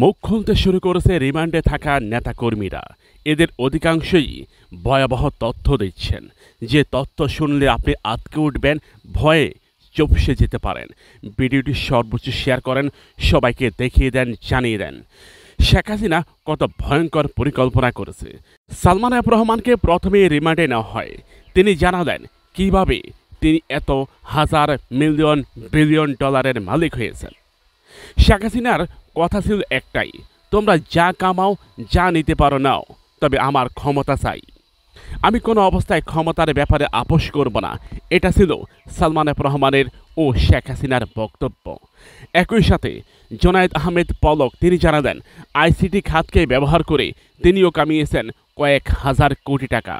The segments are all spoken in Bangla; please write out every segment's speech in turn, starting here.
মুখ খুলতে শুরু করেছে রিমান্ডে থাকা নেতাকর্মীরা এদের অধিকাংশই ভয়াবহ তথ্য দিচ্ছেন যে তথ্য শুনলে আপনি আতকে উঠবেন ভয়ে চপসে যেতে পারেন ভিডিওটি সর্বোচ্চ শেয়ার করেন সবাইকে দেখিয়ে দেন জানিয়ে দেন শেখ হাসিনা কত ভয়ঙ্কর পরিকল্পনা করেছে সালমান আব রহমানকে প্রথমে রিমান্ডে নেওয়া হয় তিনি জানালেন কিভাবে তিনি এত হাজার মিলিয়ন বিলিয়ন ডলারের মালিক হয়েছেন শেখ হাসিনার কথা ছিল একটাই তোমরা যা কামাও যা নিতে পারো নাও তবে আমার ক্ষমতা চাই আমি কোনো অবস্থায় ক্ষমতার ব্যাপারে আপোষ করব না এটা ছিল সালমান রহমানের ও শেখ হাসিনার বক্তব্য একই সাথে জোনায়দ আহমেদ পলক তিনি জানা দেন আইসিটি খাতকে ব্যবহার করে তিনিও কামিয়েছেন কয়েক হাজার কোটি টাকা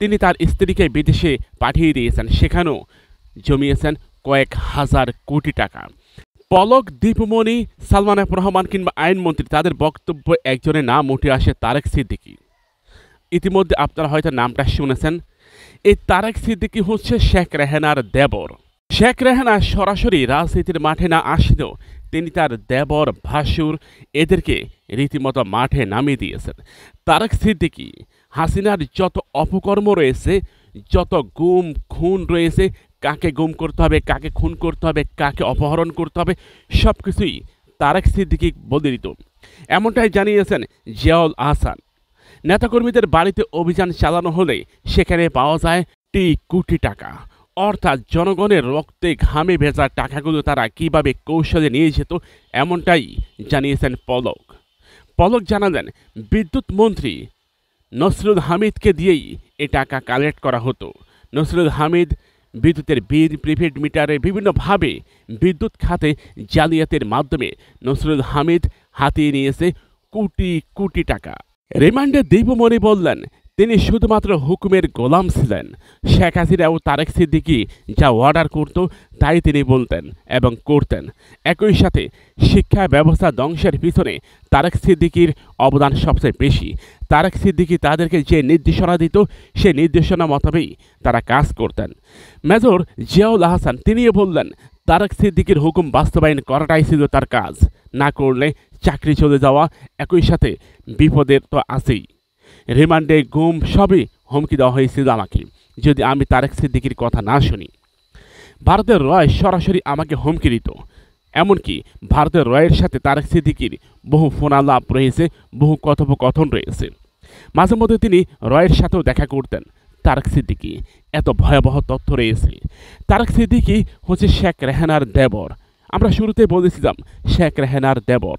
তিনি তার স্ত্রীকে বিদেশে পাঠিয়ে দিয়েছেন সেখানেও জমিয়েছেন কয়েক হাজার কোটি টাকা পলক দীপমণি সালমান এফ রহমান কিংবা আইনমন্ত্রী তাদের বক্তব্য একজনের নাম উঠে আসে তারেক সিদ্দিকি ইতিমধ্যে আপনারা হয়তো নামটা শুনেছেন এই তারেক সিদ্দিকি হচ্ছে শেখ রেহেনার দেবর শেখ রেহেনা সরাসরি রাজনীতির মাঠে না আসলেও তিনি তার দেবর ভাসুর এদেরকে রীতিমতো মাঠে নামিয়ে দিয়েছেন তারেক সিদ্দিকি হাসিনার যত অপকর্ম রয়েছে যত গুম খুন রয়েছে কাকে গুম করতে হবে কাকে খুন করতে হবে কাকে অপহরণ করতে হবে সব কিছুই তারেক সিদ্দিকি বলে দিত এমনটাই জানিয়েছেন জিয়াউল আহসান নেতাকর্মীদের বাড়িতে অভিযান চালানো হলে সেখানে পাওয়া যায় টি কোটি টাকা অর্থাৎ জনগণের রক্তে ঘামে ভেজা টাকাগুলো তারা কিভাবে কৌশলে নিয়ে যেত এমনটাই জানিয়েছেন পলক পলক জানালেন বিদ্যুৎ মন্ত্রী নসরুল হামিদকে দিয়েই এ টাকা কালেক্ট করা হতো নসরুল হামিদ বিদ্যুতের বিল প্রিপেড মিটারে বিভিন্নভাবে বিদ্যুৎ খাতে জালিয়াতের মাধ্যমে নসরুল হামিদ হাতিয়ে নিয়েছে কোটি কোটি টাকা দেব মনে বললেন তিনি শুধুমাত্র হুকুমের গোলাম ছিলেন শেখ হাসিনা ও তারেক সিদ্দিকি যা অর্ডার করত তাই তিনি বলতেন এবং করতেন একই সাথে শিক্ষা ব্যবস্থা ধ্বংসের পিছনে তারেক সিদ্দিকির অবদান সবচেয়ে বেশি তারেক সিদ্দিকি তাদেরকে যে নির্দেশনা দিত সে নির্দেশনা মতবেই তারা কাজ করতেন মেজর জিয়াউল আহসান তিনিও বললেন তারেক সিদ্দিকির হুকুম বাস্তবায়ন করাটাই ছিল তার কাজ না করলে চাকরি চলে যাওয়া একই সাথে বিপদের তো আছেই রিমান্ডে গুম সবই হুমকি দেওয়া হয়েছিল আমাকে যদি আমি তারেক সিদ্দিকির কথা না শুনি ভারতের রয় সরাসরি আমাকে হুমকি দিত এমনকি ভারতের রয়ের সাথে তারেক সিদ্দিকির বহু ফোন রয়েছে বহু কথোপকথন রয়েছে মাঝে মধ্যে তিনি রয়ের সাথেও দেখা করতেন তারেক সিদ্দিকি এত ভয়াবহ তথ্য রয়েছে তারেক সিদ্দিকি হচ্ছে শেখ রেহানার দেবর আমরা শুরুতে বলেছিলাম শেখ রেহানার দেবর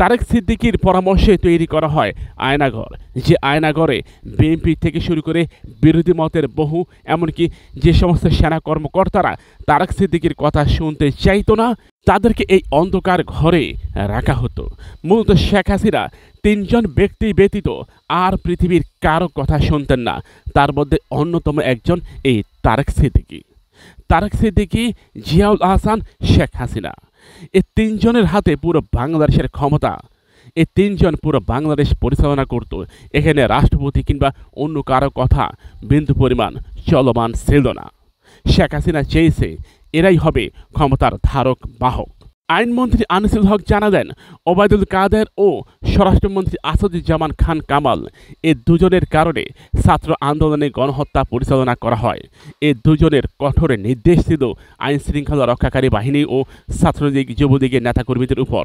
তারেক সিদ্দিকির পরামর্শে তৈরি করা হয় আয়নাঘর যে আয়নাঘরে বিএনপি থেকে শুরু করে বিরোধী মতের বহু এমনকি যে সমস্ত সেনা কর্মকর্তারা তারেক সিদ্দিকির কথা শুনতে চাইতো না তাদেরকে এই অন্ধকার ঘরে রাখা হতো মূলত শেখ হাসিনা তিনজন ব্যক্তি ব্যতীত আর পৃথিবীর কারো কথা শুনতেন না তার মধ্যে অন্যতম একজন এই তারেক সিদ্দিকি তারেক সিদ্দিকি জিয়াউল আহসান শেখ হাসিনা এই তিনজনের হাতে পুরো বাংলাদেশের ক্ষমতা এই তিনজন পুরো বাংলাদেশ পরিচালনা করত এখানে রাষ্ট্রপতি কিংবা অন্য কারো কথা বিন্দু পরিমাণ চলমান ছিল না শেখ হাসিনা চেয়েছে এরাই হবে ক্ষমতার ধারক বাহক আইনমন্ত্রী আনিসুল হক জানা দেন ওবায়দুল কাদের ও স্বরাষ্ট্রমন্ত্রী আসাদুজ্জামান খান কামাল এ দুজনের কারণে ছাত্র আন্দোলনে গণহত্যা পরিচালনা করা হয় এ দুজনের কঠোর নির্দেশ ছিল আইন শৃঙ্খলা রক্ষাকারী বাহিনী ও ছাত্রলীগ যুবলীগের নেতাকর্মীদের উপর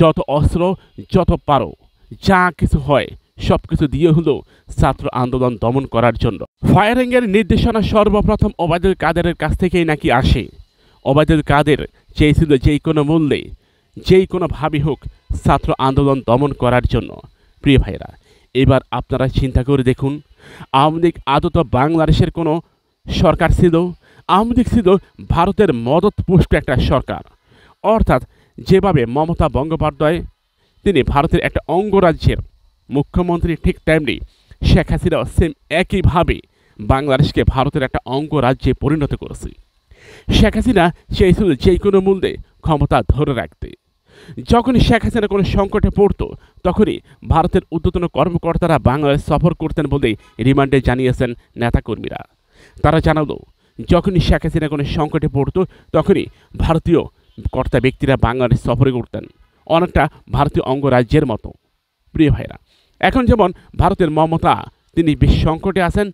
যত অস্ত্র যত পারো যা কিছু হয় সব কিছু দিয়ে হলো ছাত্র আন্দোলন দমন করার জন্য ফায়ারিংয়ের নির্দেশনা সর্বপ্রথম ওবায়দুল কাদেরের কাছ থেকেই নাকি আসে ওবায়দুল কাদের চেয়েছিল যেই কোনো মূল্যে যেই কোনোভাবে হোক ছাত্র আন্দোলন দমন করার জন্য প্রিয় ভাইরা এবার আপনারা চিন্তা করে দেখুন আওয়ামী লীগ আদত বাংলাদেশের কোনো সরকার ছিল আওয়ামী লীগ ছিল ভারতের মদত পুষ্ট একটা সরকার অর্থাৎ যেভাবে মমতা বন্দ্যোপাধ্যায় তিনি ভারতের একটা অঙ্গরাজ্যের মুখ্যমন্ত্রী ঠিক তেমনি শেখ হাসিনা সেম একইভাবে বাংলাদেশকে ভারতের একটা অঙ্গরাজ্যে পরিণত করেছে শেখ হাসিনা চেয়েছিল যে কোনো মূল্যে ক্ষমতা ধরে রাখতে যখন শেখ হাসিনা কোনো সংকটে পড়ত তখনই ভারতের উদ্যতন কর্মকর্তারা বাংলায় সফর করতেন বলে রিমান্ডে জানিয়েছেন নেতাকর্মীরা তারা জানালো যখনই শেখ হাসিনা কোনো সংকটে পড়ত তখনই ভারতীয় কর্তা ব্যক্তিরা বাংলাদেশ সফরে করতেন অনেকটা ভারতীয় অঙ্গরাজ্যের মতো প্রিয় ভাইরা এখন যেমন ভারতের মমতা তিনি বেশ সংকটে আছেন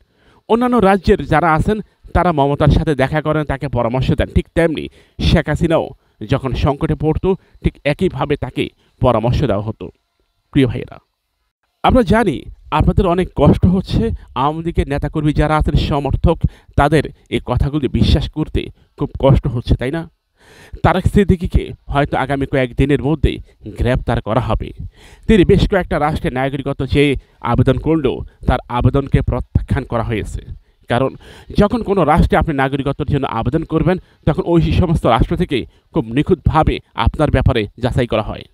অন্যান্য রাজ্যের যারা আছেন তারা মমতার সাথে দেখা করেন তাকে পরামর্শ দেন ঠিক তেমনি শেখ হাসিনাও যখন সংকটে পড়ত ঠিক একইভাবে তাকে পরামর্শ দেওয়া হতো প্রিয় ভাইয়েরা আমরা জানি আপনাদের অনেক কষ্ট হচ্ছে আওয়ামী লীগের নেতাকর্মী যারা আছেন সমর্থক তাদের এই কথাগুলি বিশ্বাস করতে খুব কষ্ট হচ্ছে তাই না তারেক সিদ্দিকিকে হয়তো আগামী কয়েকদিনের মধ্যে গ্রেপ্তার করা হবে তিনি বেশ কয়েকটা রাষ্ট্রের নাগরিকত্ব চেয়ে আবেদন করলেও তার আবেদনকে প্রত্যাখ্যান করা হয়েছে কারণ যখন কোনো রাষ্ট্রে আপনি নাগরিকত্বের জন্য আবেদন করবেন তখন ওই সমস্ত রাষ্ট্র থেকে খুব নিখুঁতভাবে আপনার ব্যাপারে যাচাই করা হয়